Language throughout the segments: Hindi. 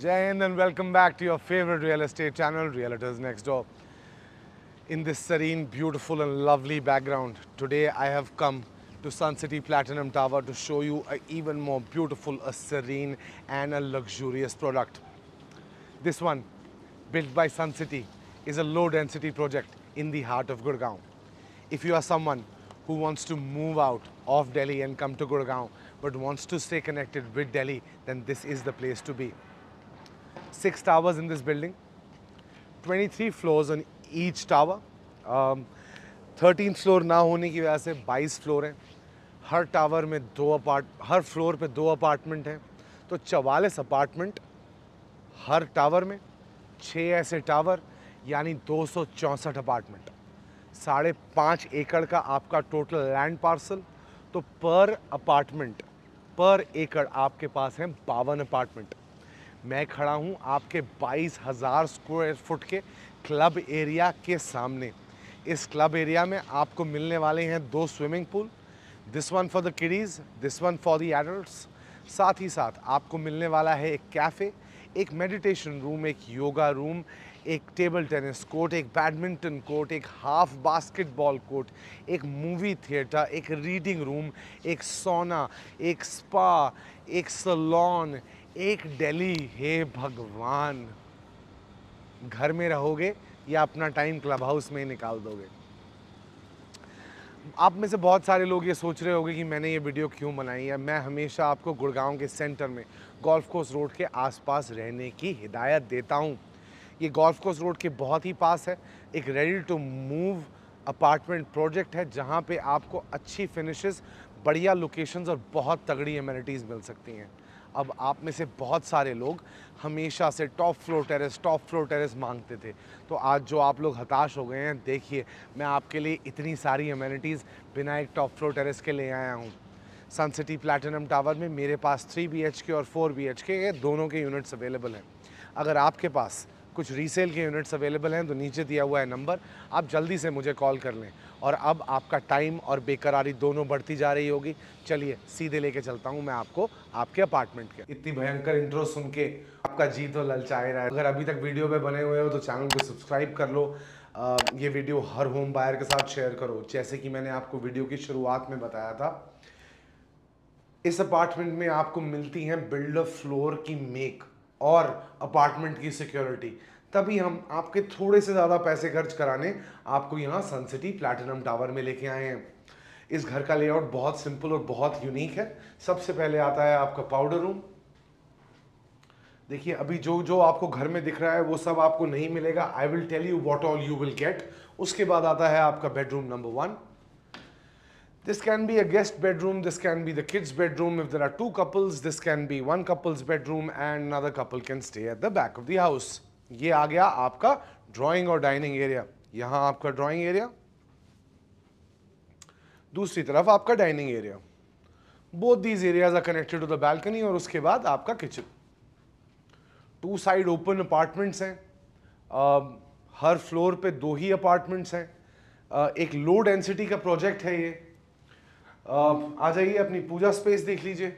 Jai and welcome back to your favorite real estate channel, Realtors Next Door. In this serene, beautiful and lovely background, today I have come to Sun City Platinum Tower to show you an even more beautiful, a serene and a luxurious product. This one, built by Sun City, is a low density project in the heart of Gurgaon. If you are someone who wants to move out of Delhi and come to Gurgaon, but wants to stay connected with Delhi, then this is the place to be. six towers in this building, 23 floors on each tower. Um, 13th floor ना होने की वजह से 22 फ्लोर हैं हर टावर में दो अपार्ट हर फ्लोर पे दो अपार्टमेंट हैं तो 44 अपार्टमेंट हर टावर में छः ऐसे टावर यानी दो अपार्टमेंट साढ़े पाँच एकड़ का आपका टोटल लैंड पार्सल तो पर अपार्टमेंट पर एकड़ आपके पास है बावन अपार्टमेंट मैं खड़ा हूँ आपके बाईस हज़ार स्क्वायर फुट के क्लब एरिया के सामने इस क्लब एरिया में आपको मिलने वाले हैं दो swimming pool this one for the kiddies this one for the adults साथ ही साथ आपको मिलने वाला है एक कैफ़े एक मेडिटेशन रूम एक योगा रूम एक टेबल टेनिस कोर्ट एक बैडमिंटन कोर्ट एक हाफ बास्केटबॉल कोर्ट एक मूवी थिएटर एक रीडिंग रूम एक सोना एक स्पा एक सलॉन एक दिल्ली हे भगवान घर में रहोगे या अपना टाइम क्लब हाउस में ही निकाल दोगे आप में से बहुत सारे लोग ये सोच रहे होंगे कि मैंने ये वीडियो क्यों बनाई है मैं हमेशा आपको गुड़गांव के सेंटर में गोल्फ कोर्स रोड के आसपास रहने की हिदायत देता हूँ ये गोल्फ कोर्स रोड के बहुत ही पास है एक ready to move apartment project है जहाँ पे आपको अच्छी फिनिशेस बढ़िया लोकेशंस और बहुत तगड़ी एमिनिटीज़ मिल सकती हैं अब आप में से बहुत सारे लोग हमेशा से top floor terrace top floor terrace मांगते थे तो आज जो आप लोग हताश हो गए हैं देखिए मैं आपके लिए इतनी सारी अम्यूनिटीज़ बिना एक टॉप फ्लोर टेरेस के ले आया हूँ सन सिटी प्लेटिनम टावर में मेरे पास थ्री बी और फोर बी के दोनों के यूनिट्स अवेलेबल हैं अगर आपके पास कुछ रीसेल के यूनिट्स अवेलेबल हैं तो नीचे दिया हुआ है नंबर आप जल्दी से मुझे कॉल कर लें और अब आपका टाइम और बेकरारी दोनों बढ़ती जा रही होगी चलिए सीधे लेके चलता हूँ मैं आपको आपके अपार्टमेंट के इतनी भयंकर इंट्रो सुन के आपका जी तो ललचाए रहा है अगर अभी तक वीडियो पे बने हुए हो तो चैनल को सब्सक्राइब कर लो आ, ये वीडियो हर होम बायर के साथ शेयर करो जैसे कि मैंने आपको वीडियो की शुरुआत में बताया था इस अपार्टमेंट में आपको मिलती है बिल्डर फ्लोर की मेक और अपार्टमेंट की सिक्योरिटी तभी हम आपके थोड़े से ज़्यादा पैसे खर्च कराने आपको यहाँ सन सिटी प्लैटिनम टावर में लेके आए हैं इस घर का लेआउट बहुत सिंपल और बहुत यूनिक है सबसे पहले आता है आपका पाउडर रूम देखिए अभी जो जो आपको घर में दिख रहा है वो सब आपको नहीं मिलेगा I will tell you what all you will get उसके बाद आता है आपका bedroom number one This can be a guest bedroom, this can be the kids' bedroom. If there are two couples, this can be one couple's bedroom and another couple can stay at the back of the house. ye aa gaya aapka drawing or dining area yahan aapka drawing area dusri taraf aapka dining area both these areas are connected to the balcony aur uske baad aapka kitchen two side open apartments hain uh, हर फ्लोर पे दो ही अपार्टमेंट्स हैं uh, एक लो डेंसिटी का प्रोजेक्ट है ये आ जाइए अपनी पूजा स्पेस देख लीजिए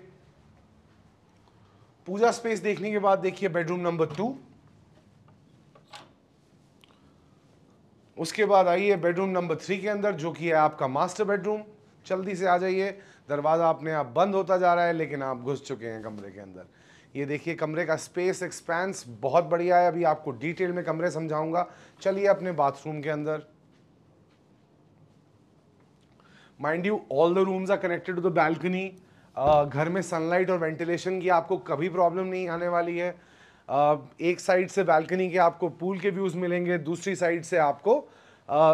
पूजा स्पेस देखने के बाद देखिए बेडरूम नंबर टू उसके बाद आइए बेडरूम नंबर थ्री के अंदर जो कि है आपका मास्टर बेडरूम जल्दी से आ जाइए दरवाज़ा अपने आप बंद होता जा रहा है लेकिन आप घुस चुके हैं कमरे के अंदर ये देखिए कमरे का स्पेस एक्सपेंस बहुत बढ़िया है अभी आपको डिटेल में कमरे समझाऊंगा चलिए अपने बाथरूम के अंदर mind you all the rooms are connected to the balcony घर में सनलाइट और वेंटिलेशन की आपको कभी प्रॉब्लम नहीं आने वाली है uh, एक साइड से बैल्कनी के आपको पूल के व्यूज़ मिलेंगे दूसरी साइड से आपको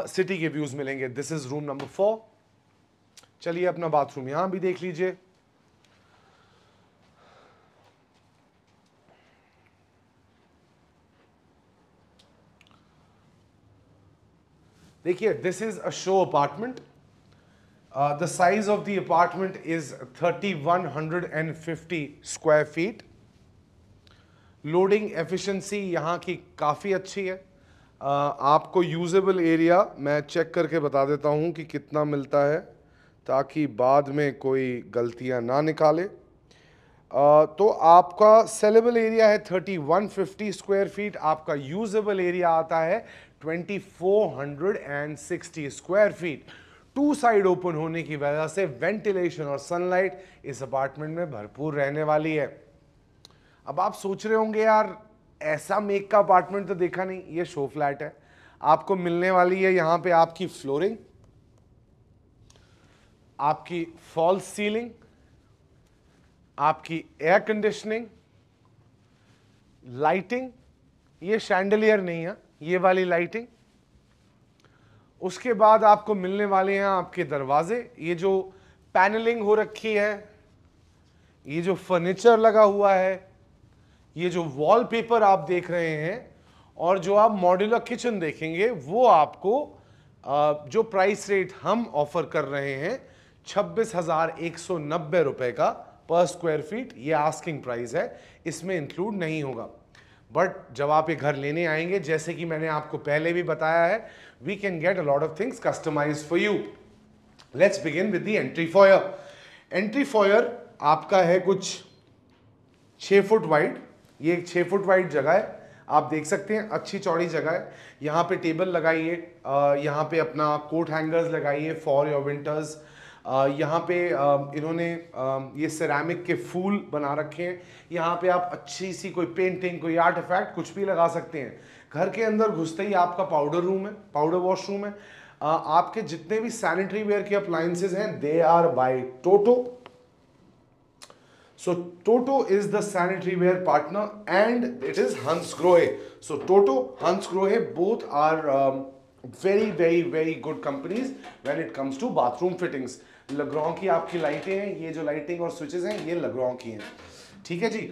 सिटी uh, के व्यूज़ मिलेंगे this is room number four चलिए अपना बाथरूम यहां भी देख लीजिए देखिए this is a show apartment the uh, the size of the apartment is 3150 square feet loading efficiency यहाँ की काफ़ी अच्छी है uh, आपको यूजेबल एरिया मैं चेक करके बता देता हूँ कि कितना मिलता है ताकि बाद में कोई गलतियाँ ना निकाले uh, तो आपका सेलेबल एरिया है 3150 स्क्वायर फीट आपका यूजेबल एरिया आता है 2460 square feet two side open होने की वजह से वेंटिलेशन और सनलाइट इस अपार्टमेंट में भरपूर रहने वाली है अब आप सोच रहे होंगे यार ऐसा मेक का अपार्टमेंट तो देखा नहीं ये शो फ्लैट है आपको मिलने वाली है यहां पे आपकी फ्लोरिंग आपकी फॉल सीलिंग आपकी एयर कंडीशनिंग लाइटिंग ये शैंडलियर नहीं है ये वाली लाइटिंग उसके बाद आपको मिलने वाले हैं आपके दरवाजे ये जो पैनलिंग हो रखी है ये जो फर्नीचर लगा हुआ है ये जो वॉलपेपर आप देख रहे हैं और जो आप मॉड्यूलर किचन देखेंगे वो आपको जो प्राइस रेट हम ऑफर कर रहे हैं छब्बीस हज़ार एक सौ नब्बे रुपए का पर स्क्वायर फीट ये आस्किंग प्राइस है इसमें इंक्लूड नहीं होगा बट जब आप ये घर लेने आएंगे जैसे कि मैंने आपको पहले भी बताया है we can get a lot of things customize for you let's begin with the entry foyer entry foyer आपका है कुछ छः फुट वाइड ये एक छः फुट वाइड जगह है आप देख सकते हैं अच्छी चौड़ी जगह है यहाँ पे टेबल लगाइए यहाँ पे अपना कोट हैंगर्स लगाइए फॉर योर विंटर्स यहाँ पे इन्होंने ये सेरामिक के फूल बना रखे हैं यहाँ पे आप अच्छी सी कोई पेंटिंग कोई आर्ट इफेक्ट कुछ भी लगा सकते हैं घर के अंदर घुसते ही आपका पाउडर रूम है पाउडर वॉशरूम है आपके जितने भी सैनिटरी वेयर के अप्लायंसेज हैं they are by Toto so Toto is the sanitary ware partner and it is Hans Grohe so Toto Hans Grohe both are very very very good companies when it comes to bathroom fittings लग्रों की आपकी लाइटें हैं ये जो लाइटिंग और स्विचेस हैं ये लग्रों की हैं ठीक है जी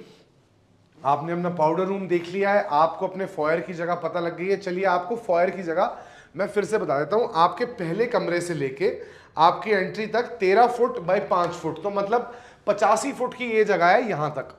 आपने अपना पाउडर रूम देख लिया है आपको अपने फॉयर की जगह पता लग गई है चलिए आपको फॉयर की जगह मैं फिर से बता देता हूँ आपके पहले कमरे से लेके आपकी एंट्री तक तेरह फुट बाई पाँच फुट तो मतलब पचासी फुट की ये जगह है यहाँ तक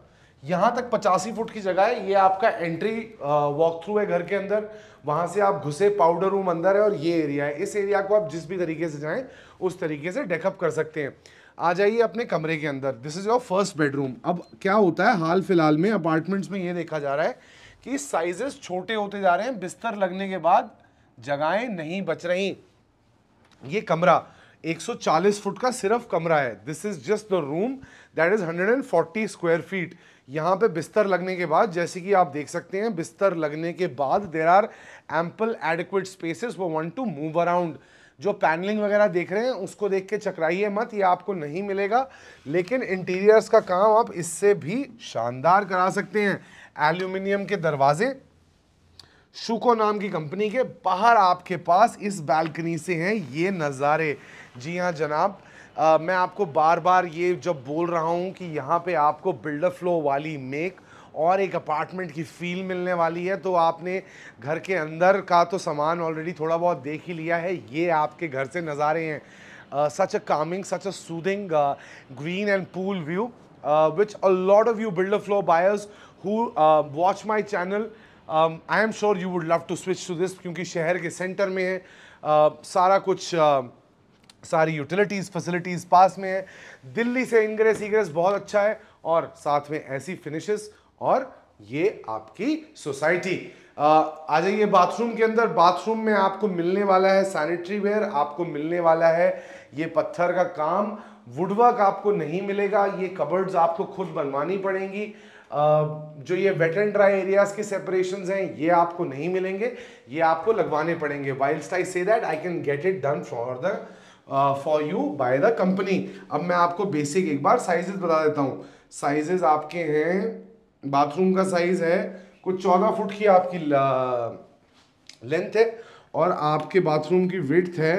यहाँ तक पचासी फुट की जगह है ये आपका एंट्री वॉक थ्रू है घर के अंदर वहाँ से आप घुसे पाउडर रूम अंदर है और ये एरिया है इस एरिया को आप जिस भी तरीके से जाएं उस तरीके से डेकअप कर सकते हैं आ जाइए अपने कमरे के अंदर this is your first bedroom अब क्या होता है हाल फिलहाल में अपार्टमेंट्स में ये देखा जा रहा है कि साइजेस छोटे होते जा रहे हैं बिस्तर लगने के बाद जगहें नहीं बच रही ये कमरा 140 फुट का सिर्फ कमरा है this is just the room that is 140 square feet यहाँ पे बिस्तर लगने के बाद जैसे कि आप देख सकते हैं बिस्तर लगने के बाद there are ample adequate spaces वो वन टू मूव अराउंड जो पैनलिंग वगैरह देख रहे हैं उसको देख के चकराइए मत ये आपको नहीं मिलेगा लेकिन इंटीरियर्स का काम आप इससे भी शानदार करा सकते हैं एल्यूमिनियम के दरवाजे शुको नाम की कंपनी के बाहर आपके पास इस बालकनी से हैं ये नज़ारे जी हाँ जनाब आ, मैं आपको बार बार ये जब बोल रहा हूँ कि यहाँ पे आपको बिल्डर फ्लो वाली मेक और एक अपार्टमेंट की फील मिलने वाली है तो आपने घर के अंदर का तो सामान ऑलरेडी थोड़ा बहुत देख ही लिया है ये आपके घर से नज़ारे हैं such a calming such a soothing green and pool view which a lot of you builder floor buyers who watch my channel I am sure you would love to switch to this क्योंकि शहर के सेंटर में है uh, सारा कुछ uh, सारी यूटिलिटीज़ फैसिलिटीज़ पास में है दिल्ली से इंग्रेस इग्रेस बहुत अच्छा है और साथ में ऐसी फिनिशेस और ये आपकी सोसाइटी uh, आ जाइए बाथरूम के अंदर बाथरूम में आपको मिलने वाला है सैनिटरी वेयर आपको मिलने वाला है ये पत्थर का काम वुडवर्क आपको नहीं मिलेगा ये कबर्ड्स आपको खुद बनवानी पड़ेंगी जो ये वेट एंड ड्राई एरियाज के सेपरेशन हैं ये आपको नहीं मिलेंगे ये आपको लगवाने पड़ेंगे while I say that I can get it done for the for you by the company अब मैं आपको बेसिक एक बार साइजेस बता देता हूँ साइजेस आपके हैं बाथरूम का साइज है कुछ चौदह फुट की आपकी लेंथ है और आपके बाथरूम की विथ है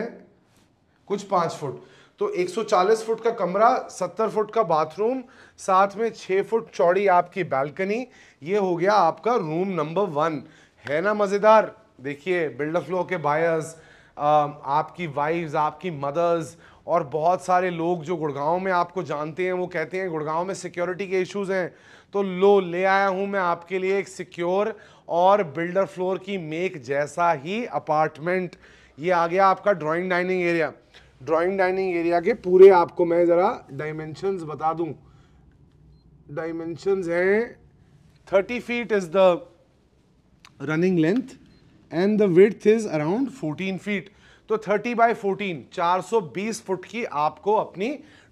कुछ पाँच फुट तो 140 फुट का कमरा 70 फुट का बाथरूम साथ में 6 फुट चौड़ी आपकी बालकनी ये हो गया आपका रूम नंबर वन है ना मज़ेदार देखिए बिल्डर फ्लो के बायर्स आपकी वाइफ्स आपकी मदर्स और बहुत सारे लोग जो गुड़गांव में आपको जानते हैं वो कहते हैं गुड़गांव में सिक्योरिटी के इश्यूज हैं तो लो ले आया हूँ मैं आपके लिए एक सिक्योर और बिल्डर फ्लोर की मेक जैसा ही अपार्टमेंट ये आ गया आपका drawing dining area drawing dining area के पूरे आपको मैं ज़रा डायमेंशंस बता दूं डायमेंशंस हैं thirty feet is the running length and the width is around fourteen feet तो थर्टी बाई फोर्टीन चार सौ बीस फुट की आपको अपनी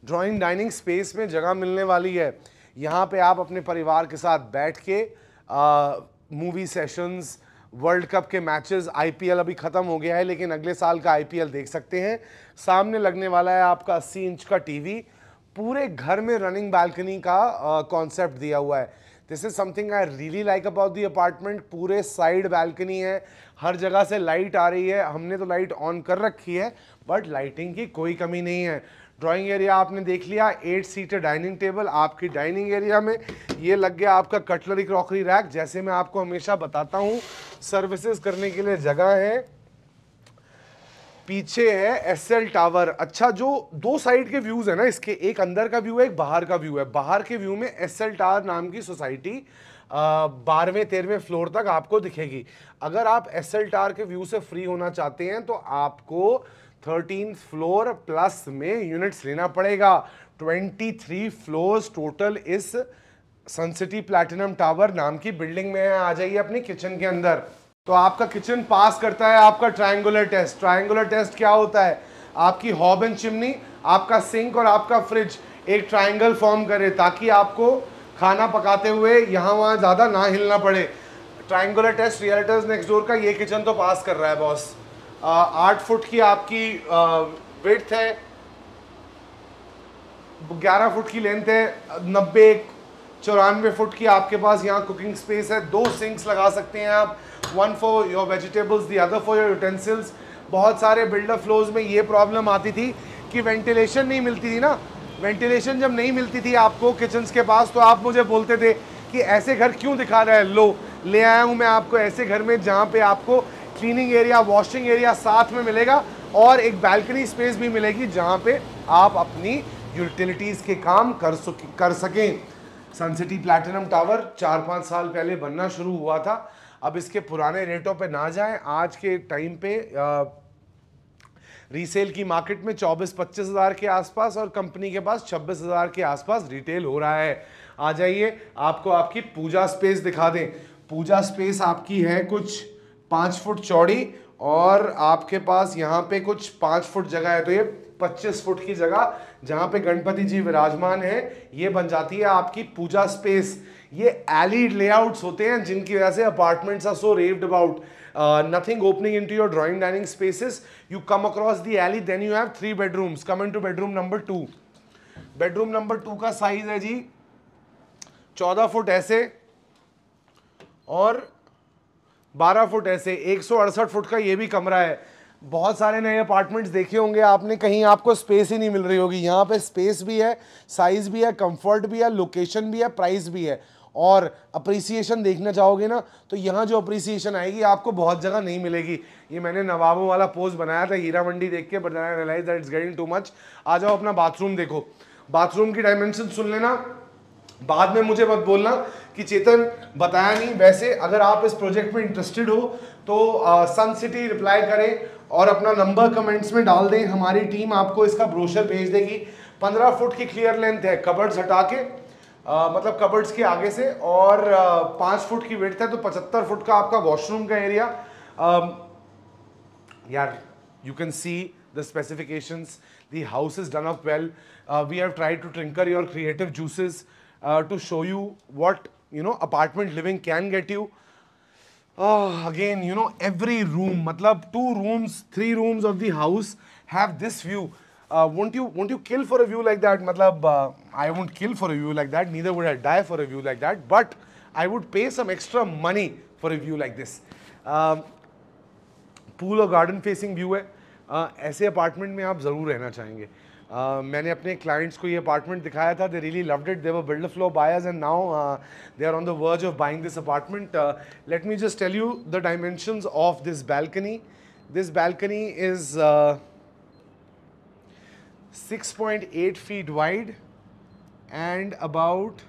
ड्राइंग डाइनिंग स्पेस में जगह मिलने वाली है यहाँ पे आप अपने परिवार के साथ बैठ के मूवी सेशंस वर्ल्ड कप के मैचेस आईपीएल अभी ख़त्म हो गया है लेकिन अगले साल का आईपीएल देख सकते हैं सामने लगने वाला है आपका अस्सी इंच का टीवी पूरे घर में रनिंग बालकनी का कॉन्सेप्ट uh, दिया हुआ है this is something I really like about the apartment पूरे साइड बालकनी है हर जगह से लाइट आ रही है हमने तो लाइट ऑन कर रखी है बट लाइटिंग की कोई कमी नहीं है ड्राइंग एरिया आपने देख लिया एट सीटर डाइनिंग टेबल आपकी डाइनिंग एरिया में ये लग गया आपका कटलरी क्रॉकरी रैक जैसे मैं आपको हमेशा बताता हूँ सर्विसेज करने के लिए जगह है पीछे है एसएल टावर अच्छा जो दो साइड के व्यूज है ना इसके एक अंदर का व्यू है एक बाहर का व्यू है बाहर के व्यू में एसएल टावर नाम की सोसाइटी बारहवें तेरहवें फ्लोर तक आपको दिखेगी अगर आप एसएल टावर के व्यू से फ्री होना चाहते हैं तो आपको थर्टीन फ्लोर प्लस में यूनिट्स लेना पड़ेगा ट्वेंटी थ्री फ्लोर्स टोटल इस सिटी प्लेटिनम टावर नाम की बिल्डिंग में है आ जाइए अपने किचन के अंदर तो आपका किचन पास करता है आपका ट्रायंगुलर टेस्ट ट्रायंगुलर टेस्ट क्या होता है आपकी हॉब एंड चिमनी आपका सिंक और आपका फ्रिज एक ट्रायंगल फॉर्म करे ताकि आपको खाना पकाते हुए यहाँ वहाँ ज़्यादा ना हिलना पड़े triangular test realtors next door का ये किचन तो पास कर रहा है बॉस आठ फुट की आपकी वेथ है ग्यारह फुट की लेंथ है नब्बे चौरानवे फुट की आपके पास यहाँ कुकिंग स्पेस है दो सिंक्स लगा सकते हैं आप one for your vegetables the other for your utensils बहुत सारे बिल्डर फ्लोज में ये प्रॉब्लम आती थी कि वेंटिलेशन नहीं मिलती थी ना वेंटिलेशन जब नहीं मिलती थी आपको किचन्स के पास तो आप मुझे बोलते थे कि ऐसे घर क्यों दिखा रहे हैं लो ले आया हूँ मैं आपको ऐसे घर में जहाँ पे आपको क्लीनिंग एरिया वॉशिंग एरिया साथ में मिलेगा और एक बैल्कनी स्पेस भी मिलेगी जहाँ पे आप अपनी यूटिलिटीज़ के काम कर सकें सन सिटी प्लैटिनम टावर चार पाँच साल पहले बनना शुरू हुआ था अब इसके पुराने रेटों पे ना जाएं आज के टाइम पे आ, रीसेल की मार्केट में 24 पच्चीस हज़ार के आसपास और कंपनी के पास 26 हज़ार के आसपास रिटेल हो रहा है आ जाइए आपको आपकी पूजा स्पेस दिखा दें पूजा स्पेस आपकी है कुछ पाँच फुट चौड़ी और आपके पास यहाँ पे कुछ पाँच फुट जगह है तो ये पच्चीस फुट की जगह जहां पे गणपति जी विराजमान है ये बन जाती है आपकी पूजा स्पेस ये एलिड लेआउट्स होते हैं जिनकी वजह से apartments are so raved about nothing opening into your drawing dining spaces you come across the alley then you have three bedrooms come to bedroom number two bedroom number two का साइज है जी चौदह फुट ऐसे और बारह फुट ऐसे एक फुट का ये भी कमरा है बहुत सारे नए अपार्टमेंट्स देखे होंगे आपने कहीं आपको स्पेस ही नहीं मिल रही होगी यहाँ पे स्पेस भी है साइज़ भी है कंफर्ट भी है लोकेशन भी है प्राइस भी है और अप्रिसिएशन देखना चाहोगे ना तो यहाँ जो अप्रिसिएशन आएगी आपको बहुत जगह नहीं मिलेगी ये मैंने नवाबों वाला पोस्ट बनाया था हीरा मंडी देख के but I realise that it's getting too much आ जाओ अपना बाथरूम देखो बाथरूम की डायमेंशन सुन लेना बाद में मुझे मत बोलना कि चेतन बताया नहीं वैसे अगर आप इस प्रोजेक्ट में इंटरेस्टेड हो तो सन सिटी रिप्लाई करें और अपना नंबर कमेंट्स में डाल दें हमारी टीम आपको इसका ब्रोशर भेज देगी पंद्रह फुट की क्लियर लेंथ है कबर्ड्स हटा के आ, मतलब कबर्ड्स के आगे से और पाँच फुट की वेट है तो पचहत्तर फुट का आपका वॉशरूम का एरिया यार you can see the specification the house is done of well we have tried to tinker your creative juices to show you what you know apartment living can get you again you know every room मतलब two rooms three rooms of the house have this view won't you won't you kill for a view like that matlab uh, i won't kill for a view like that neither would i die for a view like that but i would pay some extra money for a view like this uh, pool or garden facing view है uh, ऐसे अपार्टमेंट में आप ज़रूर रहना चाहेंगे Uh, मैंने अपने क्लाइंट्स को ये अपार्टमेंट दिखाया था they really loved it they were build floor buyers and now they are on the verge of buying this apartment let me just tell you the dimensions of this balcony this balcony is 6.8 feet wide and about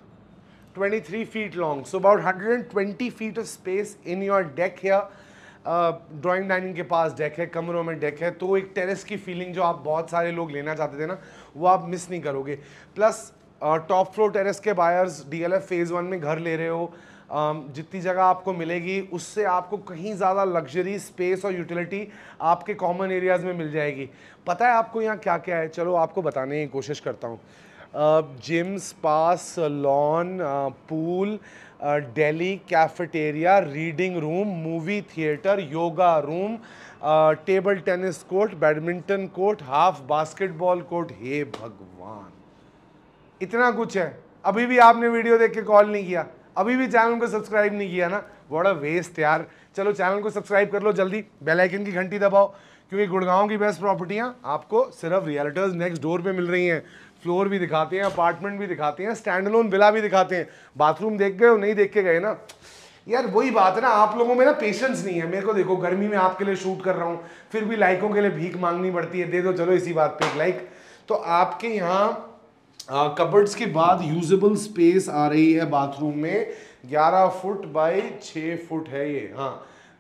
23 feet long. So about 120 feet of space in your deck here drawing dining के पास डेक है कमरों में डेक है तो एक टेरेस की फीलिंग जो आप बहुत सारे लोग लेना चाहते थे ना वो आप मिस नहीं करोगे प्लस टॉप फ्लोर टेरेस के बायर्स डीएलएफ फेज़ वन में घर ले रहे हो जितनी जगह आपको मिलेगी उससे आपको कहीं ज़्यादा लग्जरी स्पेस और यूटिलिटी आपके कॉमन एरियाज़ में मिल जाएगी पता है आपको यहाँ क्या क्या है चलो आपको बताने की कोशिश करता हूँ जिम्स पास lawn pool deli cafeteria reading room movie theatre yoga room table tennis court badminton court half basketball court हे भगवान इतना कुछ है अभी भी आपने वीडियो देख के कॉल नहीं किया अभी भी चैनल को सब्सक्राइब नहीं किया ना बड़ा वेस्ट यार चलो चैनल को सब्सक्राइब कर लो जल्दी बेल आइकन की घंटी दबाओ क्योंकि गुड़गांव की बेस्ट प्रॉपर्टियां आपको सिर्फ रियल्टर्स नेक्स्ट डोर पे मिल रही हैं फ्लोर भी दिखाते हैं अपार्टमेंट भी दिखाते हैं स्टैंड लोन विला भी दिखाते हैं बाथरूम देख गए हो नहीं देख के गए ना यार वही बात है ना आप लोगों में ना पेशेंस नहीं है मेरे को देखो गर्मी में आपके लिए शूट कर रहा हूँ फिर भी लाइकों के लिए भीख मांगनी पड़ती है दे दो चलो इसी बात पर लाइक तो आपके यहाँ कबर्ड्स के बाद यूजेबल स्पेस आ रही है बाथरूम में ग्यारह फुट बाई छः फुट है ये हाँ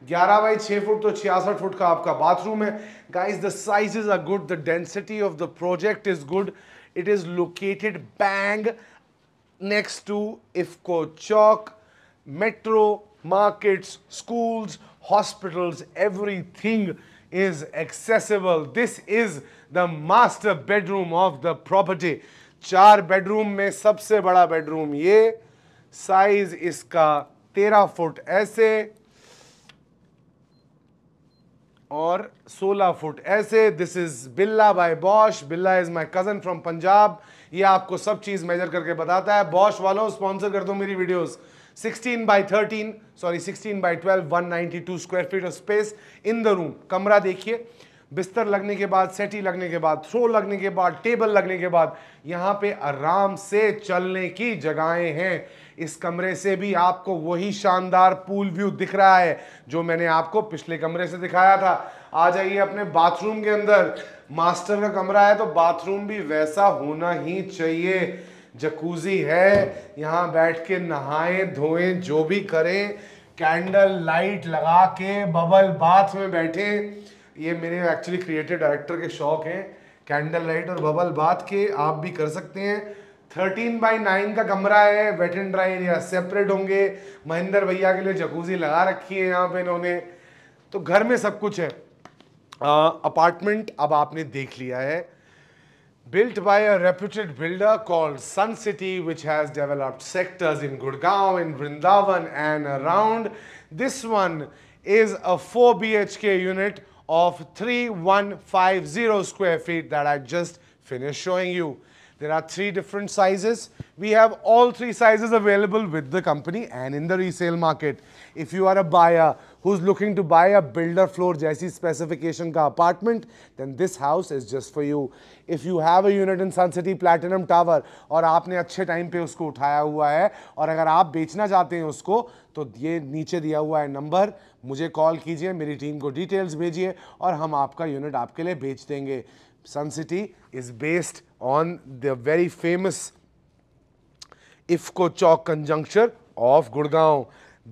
11 बाई 6 फुट तो छियासठ फुट का आपका बाथरूम है guys the sizes are good the density of the project is good it is located bang next to IFFCO Chowk metro markets schools hospitals everything is accessible this is the master bedroom of the property चार बेडरूम में सबसे बड़ा बेडरूम ये साइज इसका तेरह फुट ऐसे और 16 फुट ऐसे this is Billa by Bosch Billa is my cousin from Punjab ये आपको सब चीज़ मेजर करके बताता है बॉश वालों स्पॉन्सर कर दो मेरी videos 16 by 13 sorry 16 by 12 192 square feet of space in the room कमरा देखिए बिस्तर लगने के बाद सेटी लगने के बाद थ्रो लगने के बाद टेबल लगने के बाद यहाँ पे आराम से चलने की जगहें हैं इस कमरे से भी आपको वही शानदार पूल व्यू दिख रहा है जो मैंने आपको पिछले कमरे से दिखाया था आ जाइए अपने बाथरूम के अंदर मास्टर का कमरा है तो बाथरूम भी वैसा होना ही चाहिए जकूजी है यहाँ बैठ के नहाए धोएं जो भी करें कैंडल लाइट लगा के बबल बाथ में बैठें ये मेरे एक्चुअली क्रिएटिव डायरेक्टर के शौक हैं कैंडल लाइट और बबल बात के आप भी कर सकते हैं थर्टीन बाई नाइन का कमरा है wet and dry area separate होंगे महेंद्र भैया के लिए जकूजी लगा रखी है यहाँ पे इन्होंने तो घर में सब कुछ है अपार्टमेंट अब आपने देख लिया है a reputed builder called Sun City which has developed sectors in Gurgaon in Vrindavan and around this one is a four B H K unit of 3150 square feet that I just finished showing you. There are three different sizes. We have all three sizes available with the company and in the resale market. If you are a buyer who's looking to buy a builder floor jaisi specification ka apartment, then this house is just for you. If you have a unit in Sun City Platinum Tower or आपने अच्छे time पे उसको उठाया हुआ है और अगर आप बेचना चाहते हैं उसको तो ये नीचे दिया हुआ मुझे कॉल कीजिए मेरी टीम को डिटेल्स भेजिए और हम आपका यूनिट आपके लिए भेज देंगे Sun City is based on the very famous IFFCO Chowk conjunction of Gurgaon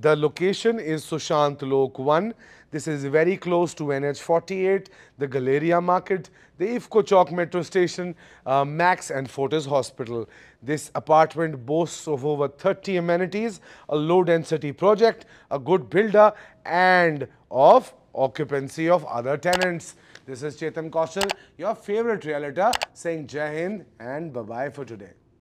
the location is Sushant Lok one This is very close to NH48, the Galleria Market, the Ifko Metro Station, uh, Max and Fortis Hospital. This apartment boasts of over 30 amenities, a low density project, a good builder and of occupancy of other tenants. This is Chetan Kaushal, your favorite realtor saying Jai Hind and bye-bye for today.